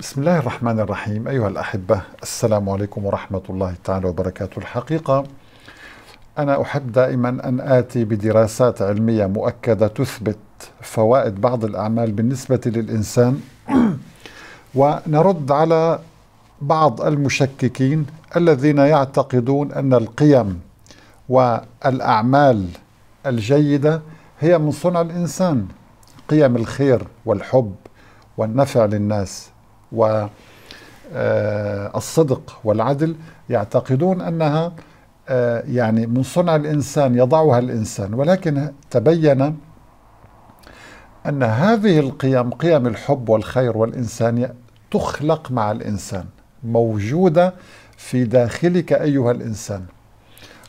بسم الله الرحمن الرحيم أيها الأحبة السلام عليكم ورحمة الله تعالى وبركاته الحقيقة أنا أحب دائما أن آتي بدراسات علمية مؤكدة تثبت فوائد بعض الأعمال بالنسبة للإنسان ونرد على بعض المشككين الذين يعتقدون أن القيم والأعمال الجيدة هي من صنع الإنسان قيم الخير والحب والنفع للناس والصدق آه، والعدل يعتقدون أنها آه، يعني من صنع الإنسان يضعها الإنسان ولكن تبين أن هذه القيم قيم الحب والخير والإنسانية تخلق مع الإنسان موجودة في داخلك أيها الإنسان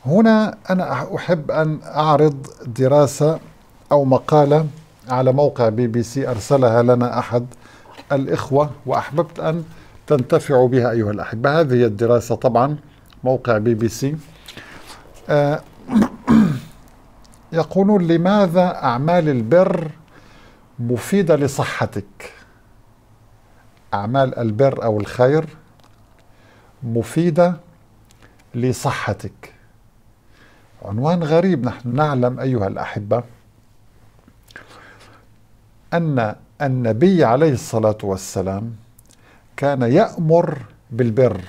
هنا أنا أحب أن أعرض دراسة أو مقالة على موقع بي بي سي أرسلها لنا أحد الإخوة وأحببت أن تنتفعوا بها أيها الأحبة هذه الدراسة طبعا موقع بي بي سي آه، يقولون لماذا أعمال البر مفيدة لصحتك أعمال البر أو الخير مفيدة لصحتك عنوان غريب نحن نعلم أيها الأحبة أن النبي عليه الصلاة والسلام كان يأمر بالبر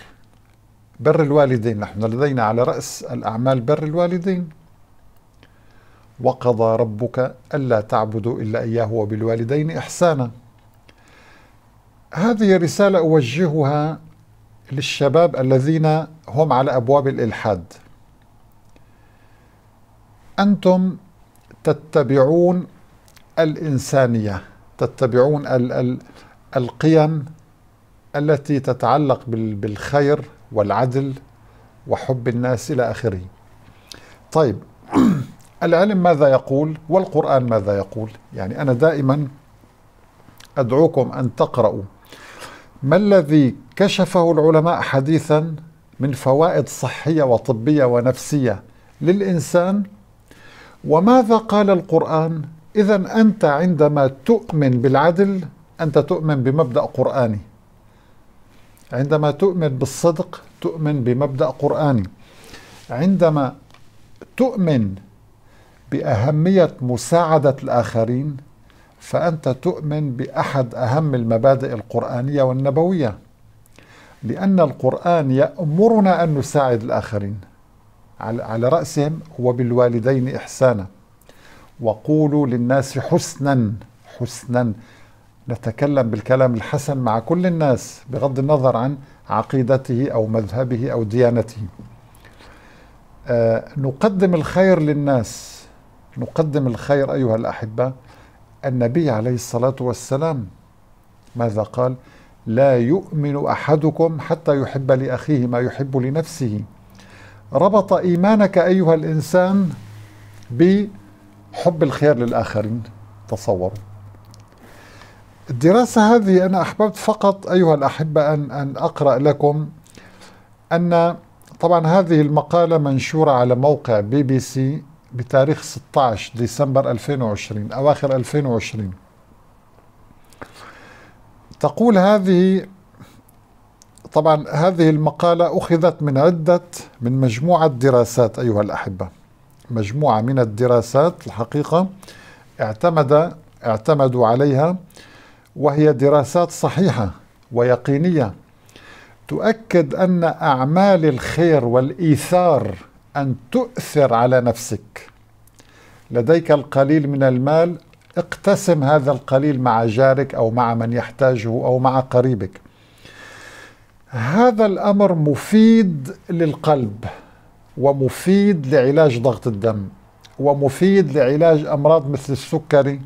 بر الوالدين نحن لدينا على رأس الأعمال بر الوالدين وقضى ربك ألا تعبدوا إلا إياه وبالوالدين إحسانا هذه رسالة أوجهها للشباب الذين هم على أبواب الإلحاد أنتم تتبعون الإنسانية تتبعون ال ال القيم التي تتعلق بالخير والعدل وحب الناس إلى آخره طيب العلم ماذا يقول والقرآن ماذا يقول يعني أنا دائما أدعوكم أن تقرأوا ما الذي كشفه العلماء حديثا من فوائد صحية وطبية ونفسية للإنسان وماذا قال القرآن إذا أنت عندما تؤمن بالعدل أنت تؤمن بمبدأ قرآني عندما تؤمن بالصدق تؤمن بمبدأ قرآني عندما تؤمن بأهمية مساعدة الآخرين فأنت تؤمن بأحد أهم المبادئ القرآنية والنبوية لأن القرآن يأمرنا أن نساعد الآخرين على رأسهم وبالوالدين إحسانا وقولوا للناس حسنا حسنا نتكلم بالكلام الحسن مع كل الناس بغض النظر عن عقيدته او مذهبه او ديانته. آه نقدم الخير للناس نقدم الخير ايها الاحبه النبي عليه الصلاه والسلام ماذا قال؟ لا يؤمن احدكم حتى يحب لاخيه ما يحب لنفسه. ربط ايمانك ايها الانسان ب حب الخير للآخرين تصوروا الدراسة هذه أنا أحببت فقط أيها الأحبة أن, أن أقرأ لكم أن طبعا هذه المقالة منشورة على موقع بي بي سي بتاريخ 16 ديسمبر 2020 أواخر 2020 تقول هذه طبعا هذه المقالة أخذت من عدة من مجموعة دراسات أيها الأحبة مجموعة من الدراسات الحقيقة اعتمد اعتمدوا عليها وهي دراسات صحيحة ويقينية تؤكد أن أعمال الخير والإيثار أن تؤثر على نفسك لديك القليل من المال اقتسم هذا القليل مع جارك أو مع من يحتاجه أو مع قريبك هذا الأمر مفيد للقلب ومفيد لعلاج ضغط الدم ومفيد لعلاج أمراض مثل السكري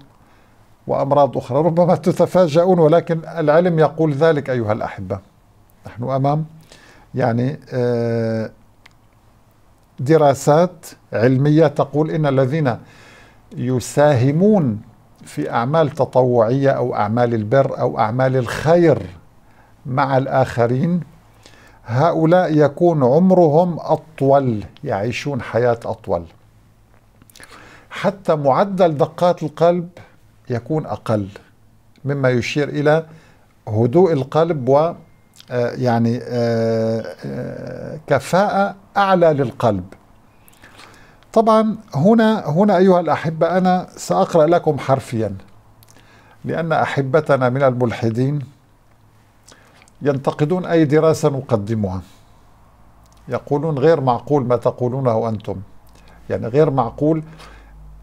وأمراض أخرى ربما تتفاجؤون ولكن العلم يقول ذلك أيها الأحبة نحن أمام يعني آه، دراسات علمية تقول إن الذين يساهمون في أعمال تطوعية أو أعمال البر أو أعمال الخير مع الآخرين هؤلاء يكون عمرهم أطول يعيشون حياة أطول حتى معدل دقات القلب يكون أقل مما يشير إلى هدوء القلب و آه، يعني آه، آه، كفاءة أعلى للقلب طبعا هنا هنا أيها الأحبة أنا سأقرأ لكم حرفيا لأن أحبتنا من الملحدين ينتقدون أي دراسة نقدمها يقولون غير معقول ما تقولونه أنتم يعني غير معقول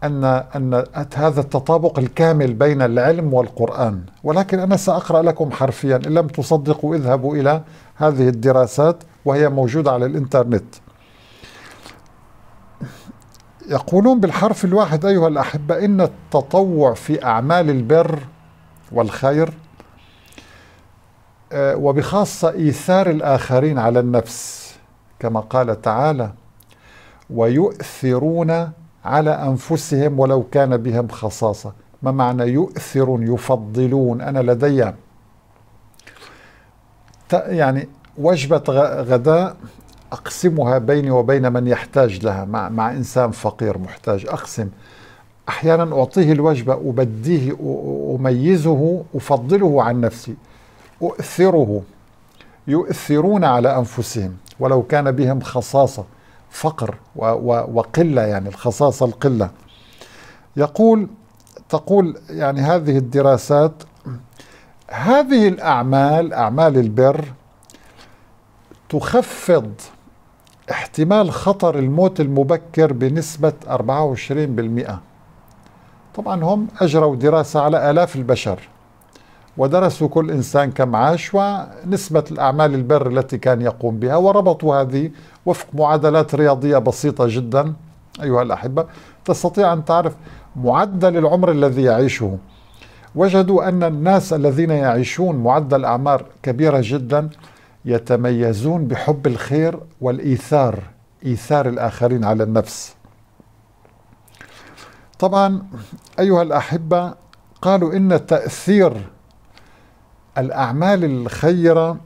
أن أن هذا التطابق الكامل بين العلم والقرآن ولكن أنا سأقرأ لكم حرفيا إن لم تصدقوا اذهبوا إلى هذه الدراسات وهي موجودة على الإنترنت يقولون بالحرف الواحد أيها الأحبة إن التطوع في أعمال البر والخير آه، وبخاصة إيثار الآخرين على النفس كما قال تعالى ويؤثرون على أنفسهم ولو كان بهم خصاصة ما معنى يؤثر يفضلون أنا لدي يعني وجبة غداء أقسمها بيني وبين من يحتاج لها مع, مع إنسان فقير محتاج أقسم أحيانا أعطيه الوجبة أبديه أميزه أفضله عن نفسي أؤثره يؤثرون على أنفسهم ولو كان بهم خصاصة فقر وقلة يعني الخصاصة القلة يقول تقول يعني هذه الدراسات هذه الأعمال أعمال البر تخفض احتمال خطر الموت المبكر بنسبة 24% طبعا هم أجروا دراسة على آلاف البشر ودرسوا كل إنسان كم عاش ونسبة الأعمال البر التي كان يقوم بها وربطوا هذه وفق معادلات رياضية بسيطة جدا أيها الأحبة تستطيع أن تعرف معدل العمر الذي يعيشه وجدوا أن الناس الذين يعيشون معدل أعمار كبيرة جدا يتميزون بحب الخير والإيثار إيثار الآخرين على النفس طبعا أيها الأحبة قالوا إن تأثير الأعمال الخيرة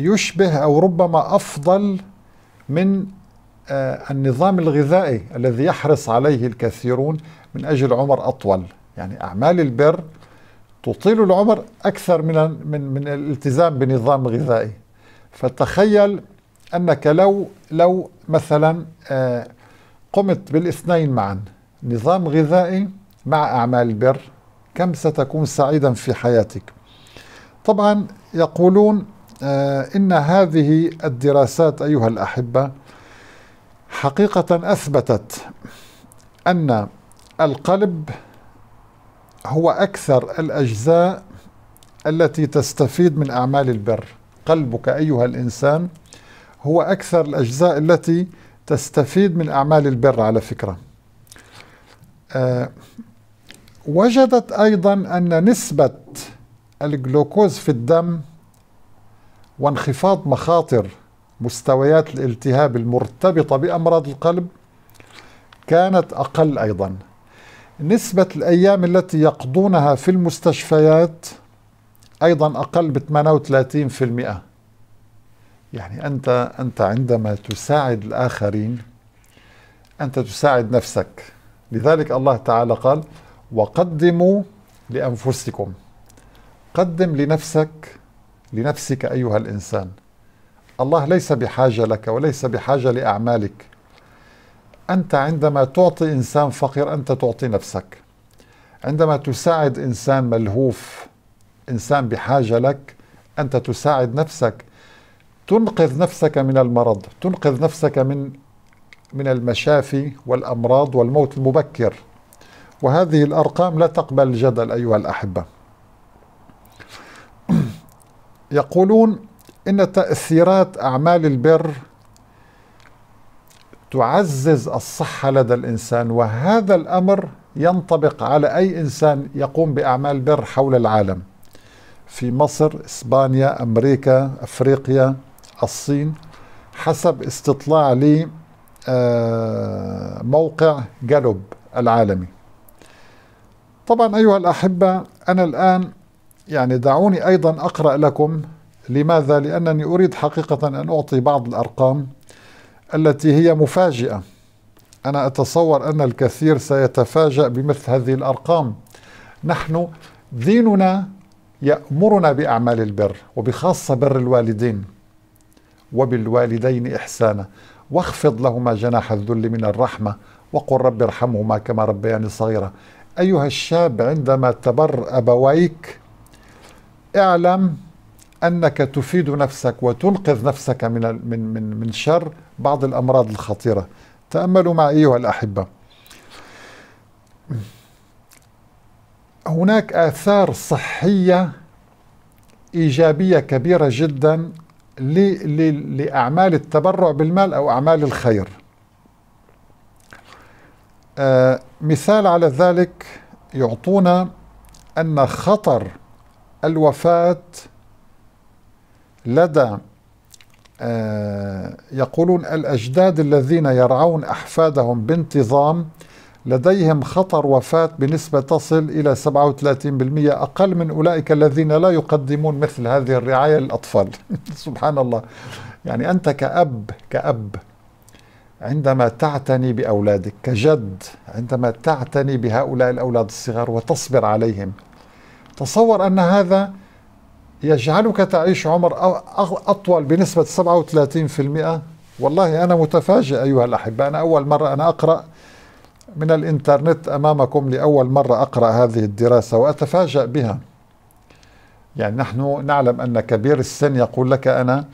يشبه أو ربما أفضل من آه، النظام الغذائي الذي يحرص عليه الكثيرون من أجل عمر أطول يعني أعمال البر تطيل العمر أكثر من من من الالتزام بنظام غذائي فتخيل أنك لو لو مثلا آه، قمت بالاثنين معا نظام غذائي مع أعمال البر كم ستكون سعيدا في حياتك طبعا يقولون آه، إن هذه الدراسات أيها الأحبة حقيقة أثبتت أن القلب هو أكثر الأجزاء التي تستفيد من أعمال البر قلبك أيها الإنسان هو أكثر الأجزاء التي تستفيد من أعمال البر على فكرة آه، وجدت أيضا أن نسبة الجلوكوز في الدم وانخفاض مخاطر مستويات الالتهاب المرتبطة بأمراض القلب كانت أقل أيضا نسبة الأيام التي يقضونها في المستشفيات أيضا أقل ب 38% يعني أنت أنت عندما تساعد الآخرين أنت تساعد نفسك لذلك الله تعالى قال وقدموا لأنفسكم قدم لنفسك لنفسك ايها الانسان الله ليس بحاجه لك وليس بحاجه لاعمالك انت عندما تعطي انسان فقير انت تعطي نفسك عندما تساعد انسان ملهوف انسان بحاجه لك انت تساعد نفسك تنقذ نفسك من المرض تنقذ نفسك من من المشافي والامراض والموت المبكر وهذه الارقام لا تقبل الجدل ايها الاحبه يقولون إن تأثيرات أعمال البر تعزز الصحة لدى الإنسان وهذا الأمر ينطبق على أي إنسان يقوم بأعمال بر حول العالم في مصر، إسبانيا، أمريكا، أفريقيا، الصين حسب استطلاع لي آه، موقع جالوب العالمي طبعا أيها الأحبة أنا الآن يعني دعوني أيضا أقرأ لكم لماذا؟ لأنني أريد حقيقة أن أعطي بعض الأرقام التي هي مفاجئة أنا أتصور أن الكثير سيتفاجأ بمثل هذه الأرقام نحن ديننا يأمرنا بأعمال البر وبخاصة بر الوالدين وبالوالدين إحسانا واخفض لهما جناح الذل من الرحمة وقل رب ارحمهما كما ربياني صغيرا أيها الشاب عندما تبر أبويك اعلم انك تفيد نفسك وتنقذ نفسك من من من من شر بعض الامراض الخطيره تاملوا معي ايها الاحبه هناك اثار صحيه ايجابيه كبيره جدا لاعمال التبرع بالمال او اعمال الخير آه، مثال على ذلك يعطونا ان خطر الوفاة لدى آه، يقولون الأجداد الذين يرعون أحفادهم بانتظام لديهم خطر وفاة بنسبة تصل إلى 37% أقل من أولئك الذين لا يقدمون مثل هذه الرعاية للأطفال سبحان الله يعني أنت كأب كأب عندما تعتني بأولادك كجد عندما تعتني بهؤلاء الأولاد الصغار وتصبر عليهم تصور أن هذا يجعلك تعيش عمر أطول بنسبة 37% والله أنا متفاجئ أيها الأحبة أنا أول مرة أنا أقرأ من الإنترنت أمامكم لأول مرة أقرأ هذه الدراسة وأتفاجأ بها يعني نحن نعلم أن كبير السن يقول لك أنا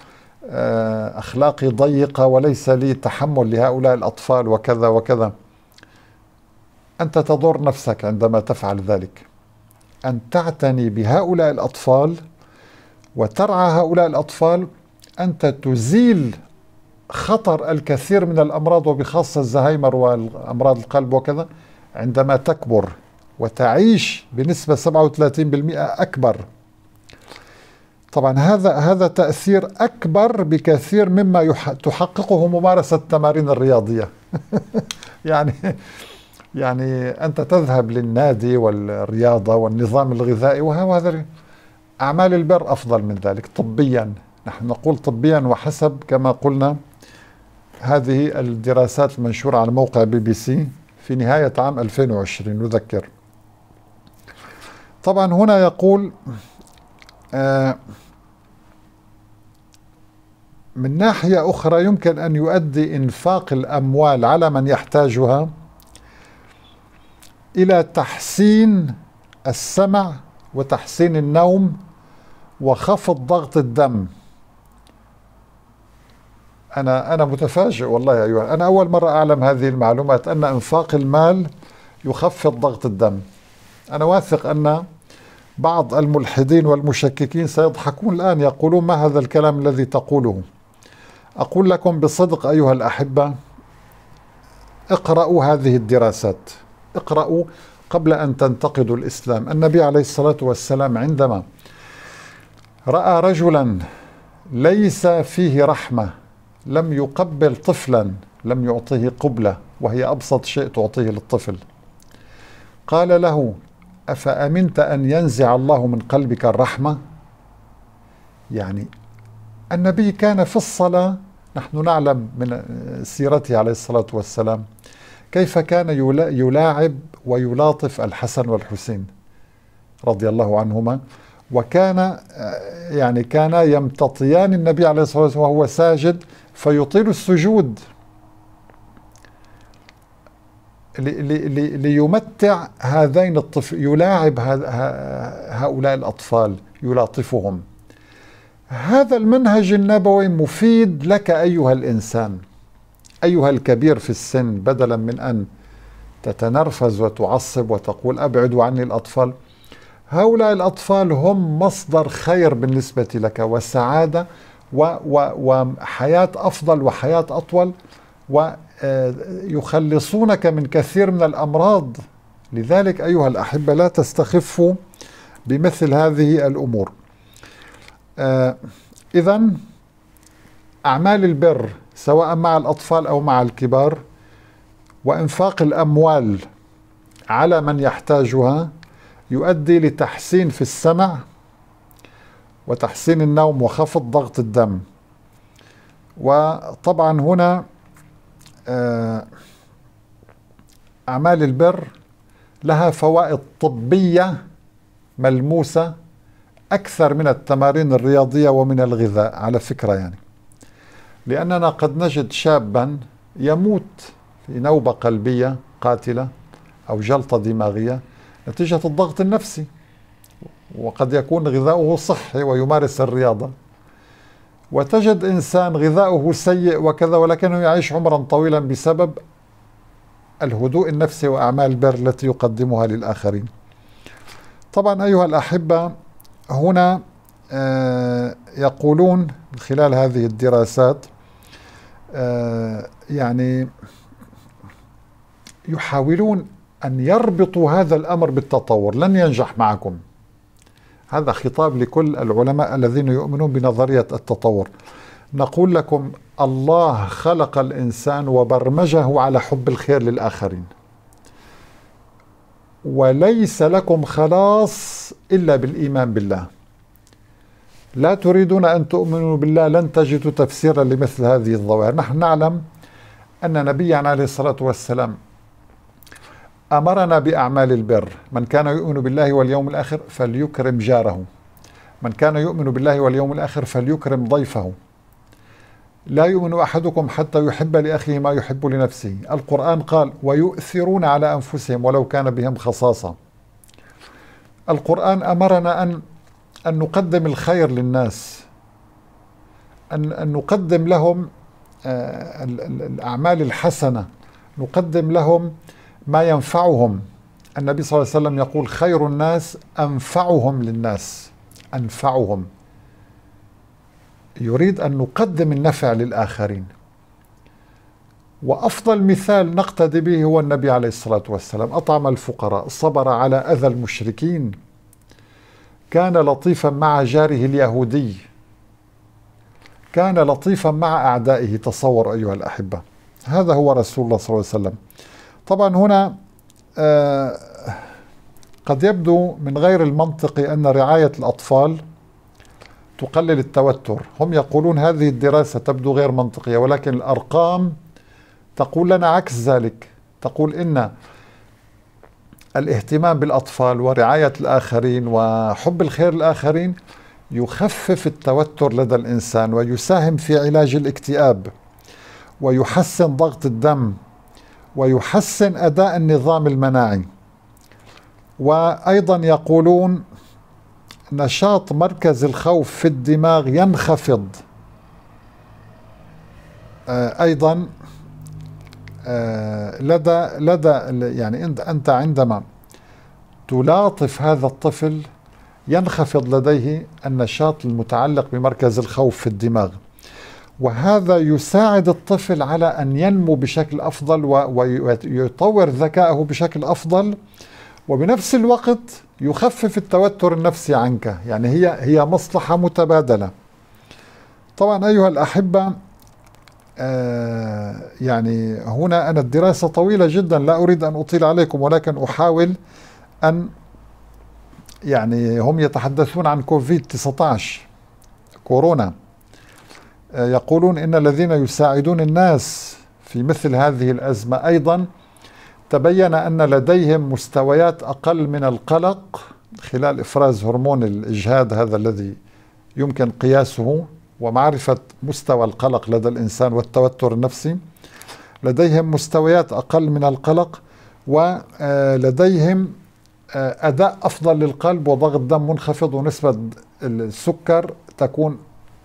آه، أخلاقي ضيقة وليس لي تحمل لهؤلاء الأطفال وكذا وكذا أنت تضر نفسك عندما تفعل ذلك أن تعتني بهؤلاء الأطفال وترعى هؤلاء الأطفال أنت تزيل خطر الكثير من الأمراض وبخاصة الزهايمر وأمراض القلب وكذا عندما تكبر وتعيش بنسبة 37% أكبر طبعا هذا هذا تأثير أكبر بكثير مما تحققه ممارسة التمارين الرياضية يعني يعني أنت تذهب للنادي والرياضة والنظام الغذائي وهذا أعمال البر أفضل من ذلك طبيا نحن نقول طبيا وحسب كما قلنا هذه الدراسات المنشورة على موقع بي بي سي في نهاية عام 2020 نذكر طبعا هنا يقول آه، من ناحية أخرى يمكن أن يؤدي إنفاق الأموال على من يحتاجها إلى تحسين السمع وتحسين النوم وخفض ضغط الدم أنا أنا متفاجئ والله أيها أنا أول مرة أعلم هذه المعلومات أن إنفاق المال يخفض ضغط الدم أنا واثق أن بعض الملحدين والمشككين سيضحكون الآن يقولون ما هذا الكلام الذي تقوله أقول لكم بصدق أيها الأحبة اقرأوا هذه الدراسات اقرأوا قبل أن تنتقدوا الإسلام النبي عليه الصلاة والسلام عندما رأى رجلا ليس فيه رحمة لم يقبل طفلا لم يعطيه قبلة وهي أبسط شيء تعطيه للطفل قال له أفأمنت أن ينزع الله من قلبك الرحمة يعني النبي كان في الصلاة نحن نعلم من سيرته عليه الصلاة والسلام كيف كان يلاعب ويلاطف الحسن والحسين رضي الله عنهما وكان آه، يعني كان يمتطيان النبي عليه الصلاة والسلام وهو ساجد فيطيل السجود ليمتع هذين الطف يلاعب هؤلاء الأطفال يلاطفهم هذا المنهج النبوي مفيد لك أيها الإنسان أيها الكبير في السن بدلا من أن تتنرفز وتعصب وتقول أبعدوا عني الأطفال هؤلاء الأطفال هم مصدر خير بالنسبة لك وسعادة وحياة أفضل وحياة أطول ويخلصونك من كثير من الأمراض لذلك أيها الأحبة لا تستخفوا بمثل هذه الأمور آه، إذا أعمال البر سواء مع الأطفال أو مع الكبار وإنفاق الأموال على من يحتاجها يؤدي لتحسين في السمع وتحسين النوم وخفض ضغط الدم وطبعا هنا آه، أعمال البر لها فوائد طبية ملموسة أكثر من التمارين الرياضية ومن الغذاء على فكرة يعني لأننا قد نجد شابا يموت في نوبة قلبية قاتلة أو جلطة دماغية نتيجة الضغط النفسي وقد يكون غذاؤه صحي ويمارس الرياضة وتجد إنسان غذاؤه سيء وكذا ولكنه يعيش عمرا طويلا بسبب الهدوء النفسي وأعمال البر التي يقدمها للآخرين طبعا أيها الأحبة هنا آه، يقولون من خلال هذه الدراسات آه، يعني يحاولون أن يربطوا هذا الأمر بالتطور لن ينجح معكم هذا خطاب لكل العلماء الذين يؤمنون بنظرية التطور نقول لكم الله خلق الإنسان وبرمجه على حب الخير للآخرين وليس لكم خلاص إلا بالإيمان بالله لا تريدون أن تؤمنوا بالله لن تجدوا تفسيرا لمثل هذه الظواهر نحن نعلم أن نبينا عليه الصلاة والسلام أمرنا بأعمال البر من كان يؤمن بالله واليوم الآخر فليكرم جاره من كان يؤمن بالله واليوم الآخر فليكرم ضيفه لا يؤمن أحدكم حتى يحب لأخيه ما يحب لنفسه القرآن قال ويؤثرون على أنفسهم ولو كان بهم خصاصة القرآن أمرنا أن أن نقدم الخير للناس أن, أن نقدم لهم آه، الأعمال الحسنة نقدم لهم ما ينفعهم النبي صلى الله عليه وسلم يقول خير الناس أنفعهم للناس أنفعهم يريد أن نقدم النفع للآخرين وأفضل مثال نقتدي به هو النبي عليه الصلاة والسلام أطعم الفقراء صبر على أذى المشركين كان لطيفا مع جاره اليهودي كان لطيفا مع أعدائه تصور أيها الأحبة هذا هو رسول الله صلى الله عليه وسلم طبعا هنا آه، قد يبدو من غير المنطقي أن رعاية الأطفال تقلل التوتر هم يقولون هذه الدراسة تبدو غير منطقية ولكن الأرقام تقول لنا عكس ذلك تقول إن الاهتمام بالأطفال ورعاية الآخرين وحب الخير الآخرين يخفف التوتر لدى الإنسان ويساهم في علاج الاكتئاب ويحسن ضغط الدم ويحسن أداء النظام المناعي وأيضا يقولون نشاط مركز الخوف في الدماغ ينخفض آه، أيضا آه، لدى لدى يعني انت انت عندما تلاطف هذا الطفل ينخفض لديه النشاط المتعلق بمركز الخوف في الدماغ وهذا يساعد الطفل على ان ينمو بشكل افضل ويطور ذكائه بشكل افضل وبنفس الوقت يخفف التوتر النفسي عنك يعني هي هي مصلحه متبادله طبعا ايها الاحبه آه، يعني هنا أنا الدراسة طويلة جدا لا أريد أن أطيل عليكم ولكن أحاول أن يعني هم يتحدثون عن كوفيد 19 كورونا آه، يقولون إن الذين يساعدون الناس في مثل هذه الأزمة أيضا تبين أن لديهم مستويات أقل من القلق خلال إفراز هرمون الإجهاد هذا الذي يمكن قياسه ومعرفة مستوى القلق لدى الإنسان والتوتر النفسي لديهم مستويات أقل من القلق ولديهم آه، آه، أداء أفضل للقلب وضغط دم منخفض ونسبة السكر تكون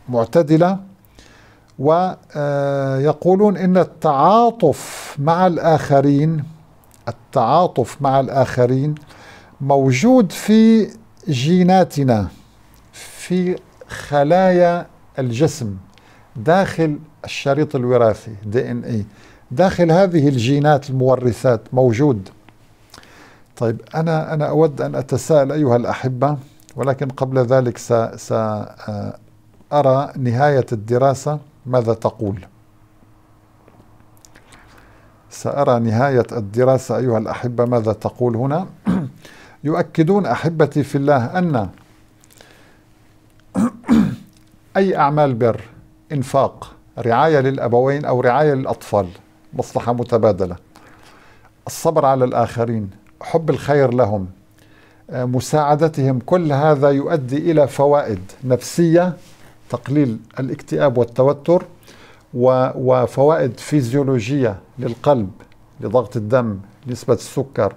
معتدلة ويقولون آه، إن التعاطف مع الآخرين التعاطف مع الآخرين موجود في جيناتنا في خلايا الجسم داخل الشريط الوراثي دي ان اي داخل هذه الجينات المورثات موجود طيب انا انا اود ان اتساءل ايها الاحبه ولكن قبل ذلك سارى آه، نهايه الدراسه ماذا تقول سأرى نهاية الدراسة أيها الأحبة ماذا تقول هنا يؤكدون أحبتي في الله أن أي أعمال بر إنفاق رعاية للأبوين أو رعاية للأطفال مصلحة متبادلة الصبر على الآخرين حب الخير لهم آه، مساعدتهم كل هذا يؤدي إلى فوائد نفسية تقليل الاكتئاب والتوتر وفوائد فيزيولوجية للقلب لضغط الدم نسبة السكر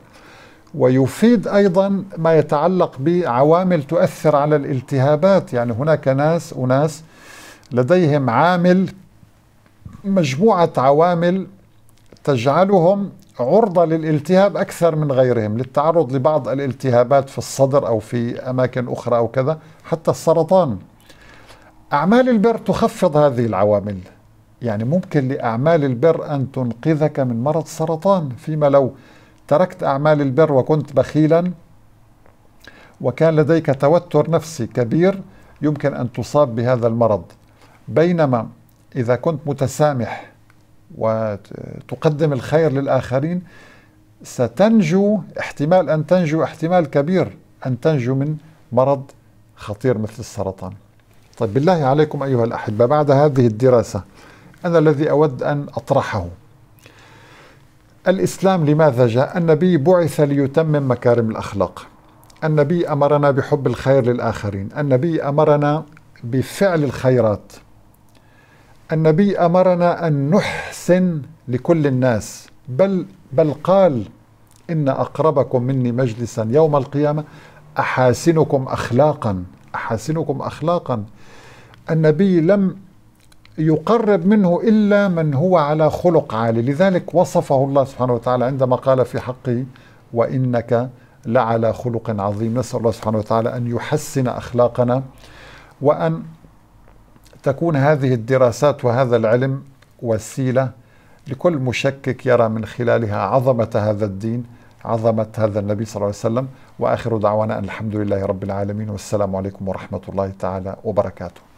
ويفيد أيضا ما يتعلق بعوامل تؤثر على الالتهابات يعني هناك ناس أناس لديهم عامل مجموعة عوامل تجعلهم عرضة للالتهاب أكثر من غيرهم للتعرض لبعض الالتهابات في الصدر أو في أماكن أخرى أو كذا حتى السرطان أعمال البر تخفض هذه العوامل يعني ممكن لأعمال البر أن تنقذك من مرض السرطان فيما لو تركت أعمال البر وكنت بخيلا وكان لديك توتر نفسي كبير يمكن أن تصاب بهذا المرض بينما إذا كنت متسامح وتقدم الخير للآخرين ستنجو احتمال أن تنجو احتمال كبير أن تنجو من مرض خطير مثل السرطان طيب بالله عليكم أيها الأحبة بعد هذه الدراسة أنا الذي أود أن أطرحه الإسلام لماذا جاء؟ النبي بعث ليتمم مكارم الأخلاق النبي أمرنا بحب الخير للآخرين النبي أمرنا بفعل الخيرات النبي أمرنا أن نحسن لكل الناس بل, بل قال إن أقربكم مني مجلسا يوم القيامة أحاسنكم أخلاقا أحاسنكم أخلاقا النبي لم يقرب منه إلا من هو على خلق عالي لذلك وصفه الله سبحانه وتعالى عندما قال في حقه وإنك لعلى خلق عظيم نسأل الله سبحانه وتعالى أن يحسن أخلاقنا وأن تكون هذه الدراسات وهذا العلم وسيلة لكل مشكك يرى من خلالها عظمة هذا الدين عظمة هذا النبي صلى الله عليه وسلم وآخر دعوانا أن الحمد لله رب العالمين والسلام عليكم ورحمة الله تعالى وبركاته